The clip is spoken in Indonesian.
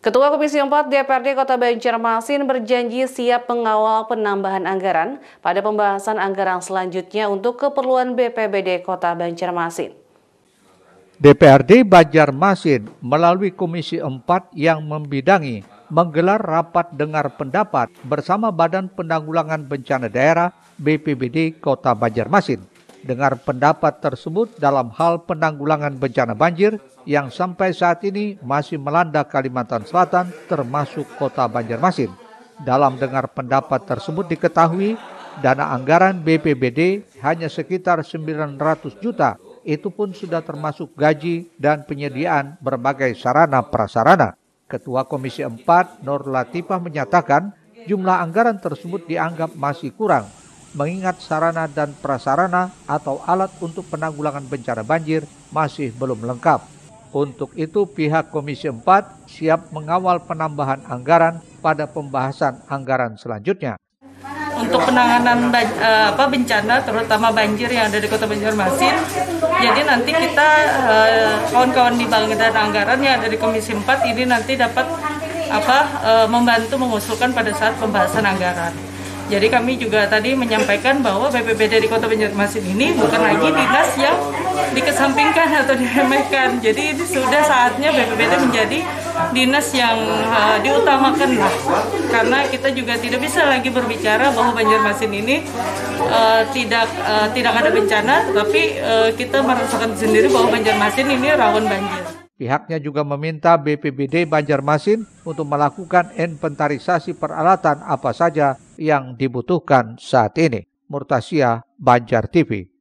Ketua Komisi 4 DPRD Kota Banjarmasin berjanji siap mengawal penambahan anggaran pada pembahasan anggaran selanjutnya untuk keperluan BPBD Kota Banjarmasin. DPRD Banjarmasin melalui Komisi 4 yang membidangi menggelar rapat dengar pendapat bersama Badan Penanggulangan Bencana Daerah BPBD Kota Banjarmasin dengar pendapat tersebut dalam hal penanggulangan bencana banjir yang sampai saat ini masih melanda Kalimantan Selatan termasuk kota Banjarmasin. Dalam dengar pendapat tersebut diketahui dana anggaran BPBD hanya sekitar 900 juta. Itu pun sudah termasuk gaji dan penyediaan berbagai sarana prasarana. Ketua Komisi 4 Nur Latifah menyatakan jumlah anggaran tersebut dianggap masih kurang mengingat sarana dan prasarana atau alat untuk penanggulangan bencana banjir masih belum lengkap. Untuk itu pihak Komisi 4 siap mengawal penambahan anggaran pada pembahasan anggaran selanjutnya. Untuk penanganan eh, apa bencana terutama banjir yang ada di Kota Banjarmasin, jadi nanti kita eh, kawan-kawan di Bangunan Anggaran yang ada di Komisi 4 ini nanti dapat apa eh, membantu mengusulkan pada saat pembahasan anggaran. Jadi kami juga tadi menyampaikan bahwa BPBD di Kota Banjarmasin ini bukan lagi dinas yang dikesampingkan atau diremehkan. Jadi ini sudah saatnya BPBD menjadi dinas yang uh, diutamakan lah. Karena kita juga tidak bisa lagi berbicara bahwa Banjarmasin ini uh, tidak uh, tidak ada bencana, tapi uh, kita merasakan sendiri bahwa Banjarmasin ini rawan banjir. Pihaknya juga meminta BPBD Banjarmasin untuk melakukan inventarisasi peralatan apa saja yang dibutuhkan saat ini. Murtasia Banjar TV.